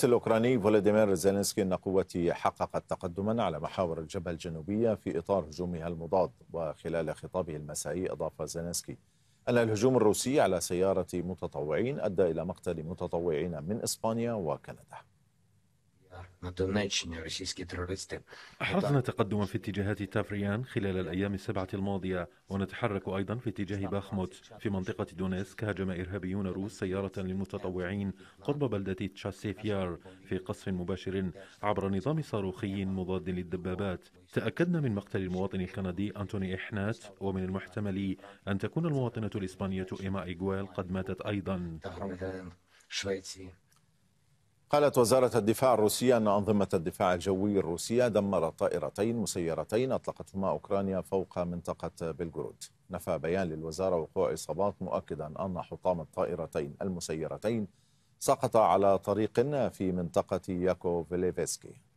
الرئيس الأوكراني فولوديمير زيلينسكي أن قوته حققت تقدما على محاور الجبهة الجنوبية في إطار هجومها المضاد وخلال خطابه المسائي أضاف زيلينسكي أن الهجوم الروسي على سيارة متطوعين أدى إلى مقتل متطوعين من إسبانيا وكندا на російські терористи. أحرزنا تقدما في اتجاهات تافريان خلال الأيام السبعة الماضية ونتحرك أيضا في اتجاه باخموت في منطقة دونيسك هاجم إرهابيون روس سيارة للمتطوعين قرب بلدة تشاسيفيار في قصف مباشر عبر نظام صاروخي مضاد للدبابات تأكدنا من مقتل المواطن الكندي أنتوني إحنات ومن المحتمل أن تكون المواطنة الإسبانية إيما إيغويل قد ماتت أيضا قالت وزارة الدفاع الروسية أن أنظمة الدفاع الجوي الروسية دمرت طائرتين مسيرتين أطلقتهما أوكرانيا فوق منطقة بلغرود نفى بيان للوزارة وقوع إصابات مؤكدا أن حطام الطائرتين المسيرتين سقط على طريق في منطقة ياكوفليفسكي